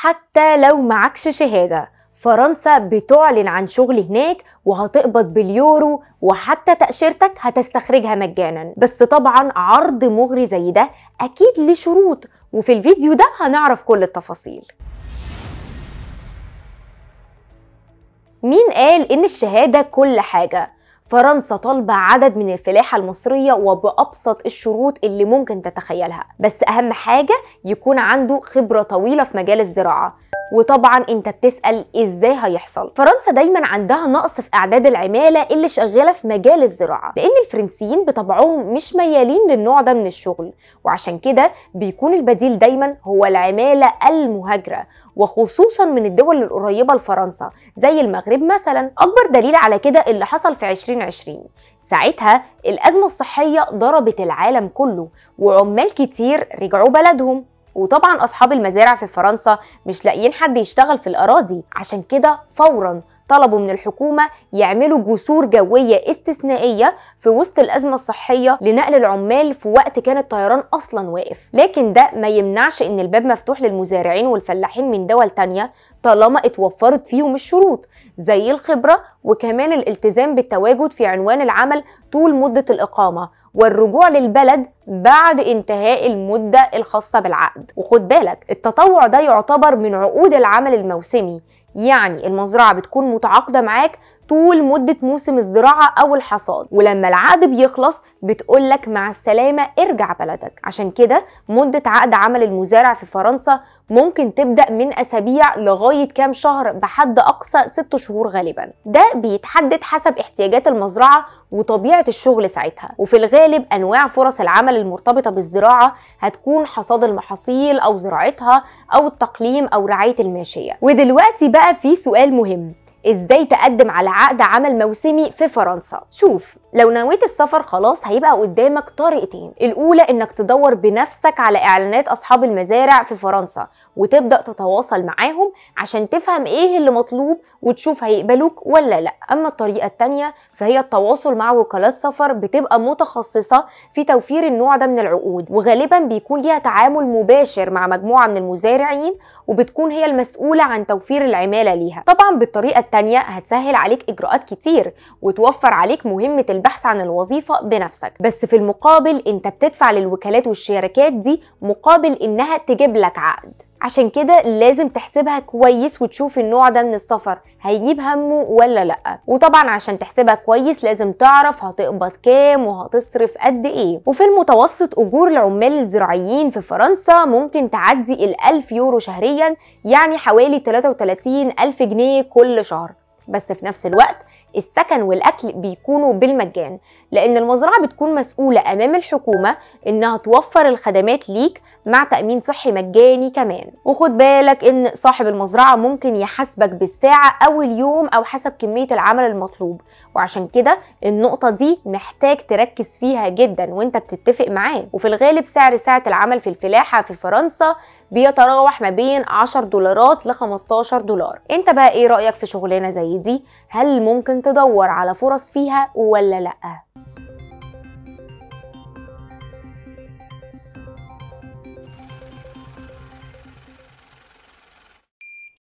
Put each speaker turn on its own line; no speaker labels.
حتى لو معكش شهادة فرنسا بتعلن عن شغل هناك وهتقبض باليورو وحتى تأشيرتك هتستخرجها مجانا بس طبعا عرض مغري زي ده أكيد ليه شروط وفي الفيديو ده هنعرف كل التفاصيل مين قال إن الشهادة كل حاجة؟ فرنسا طالبة عدد من الفلاحة المصرية وبأبسط الشروط اللي ممكن تتخيلها بس أهم حاجة يكون عنده خبرة طويلة في مجال الزراعة وطبعا انت بتسأل ازاي هيحصل فرنسا دايما عندها نقص في اعداد العمالة اللي شغالة في مجال الزراعة لان الفرنسيين بطبعهم مش ميالين للنوع ده من الشغل وعشان كده بيكون البديل دايما هو العمالة المهاجرة وخصوصا من الدول القريبة لفرنسا زي المغرب مثلا اكبر دليل على كده اللي حصل في 2020 ساعتها الأزمة الصحية ضربت العالم كله وعمال كتير رجعوا بلدهم وطبعا أصحاب المزارع في فرنسا مش لاقيين حد يشتغل في الأراضي عشان كده فورا طلبوا من الحكومة يعملوا جسور جوية استثنائية في وسط الأزمة الصحية لنقل العمال في وقت كان الطيران أصلا واقف لكن ده ما يمنعش إن الباب مفتوح للمزارعين والفلاحين من دول تانية طالما اتوفرت فيهم الشروط زي الخبرة وكمان الالتزام بالتواجد في عنوان العمل طول مدة الإقامة والرجوع للبلد بعد انتهاء المدة الخاصة بالعقد وخد بالك التطوع ده يعتبر من عقود العمل الموسمي يعني المزرعه بتكون متعاقده معاك طول مدة موسم الزراعة أو الحصاد ولما العقد بيخلص بتقولك مع السلامة ارجع بلدك عشان كده مدة عقد عمل المزارع في فرنسا ممكن تبدأ من أسابيع لغاية كام شهر بحد أقصى 6 شهور غالبا ده بيتحدد حسب احتياجات المزرعة وطبيعة الشغل ساعتها وفي الغالب أنواع فرص العمل المرتبطة بالزراعة هتكون حصاد المحاصيل أو زراعتها أو التقليم أو رعاية الماشية ودلوقتي بقى في سؤال مهم ازاي تقدم على عقد عمل موسمي في فرنسا شوف لو نويت السفر خلاص هيبقى قدامك طريقتين الاولى انك تدور بنفسك على اعلانات اصحاب المزارع في فرنسا وتبدا تتواصل معاهم عشان تفهم ايه اللي مطلوب وتشوف هيقبلوك ولا لا اما الطريقه الثانيه فهي التواصل مع وكالات سفر بتبقى متخصصه في توفير النوع ده من العقود وغالبا بيكون ليها تعامل مباشر مع مجموعه من المزارعين وبتكون هي المسؤوله عن توفير العماله ليها طبعا بالطريقه الثانيه هتسهل عليك اجراءات كتير وتوفر عليك مهمه البحث عن الوظيفه بنفسك بس في المقابل انت بتدفع للوكالات والشركات دي مقابل انها تجيب لك عقد عشان كده لازم تحسبها كويس وتشوف النوع ده من السفر هيجيب همه ولا لا وطبعا عشان تحسبها كويس لازم تعرف هتقبض كام وهتصرف قد ايه وفي المتوسط اجور العمال الزراعيين في فرنسا ممكن تعدي ال 1000 يورو شهريا يعني حوالي 33 ألف جنيه كل شهر بس في نفس الوقت السكن والاكل بيكونوا بالمجان لان المزرعه بتكون مسؤوله امام الحكومه انها توفر الخدمات ليك مع تامين صحي مجاني كمان وخد بالك ان صاحب المزرعه ممكن يحاسبك بالساعه او اليوم او حسب كميه العمل المطلوب وعشان كده النقطه دي محتاج تركز فيها جدا وانت بتتفق معاه وفي الغالب سعر ساعه العمل في الفلاحه في فرنسا بيتراوح ما بين 10 دولارات ل 15 دولار انت بقى ايه رايك في شغلانه زي دي هل ممكن تدور على فرص فيها ولا لأ؟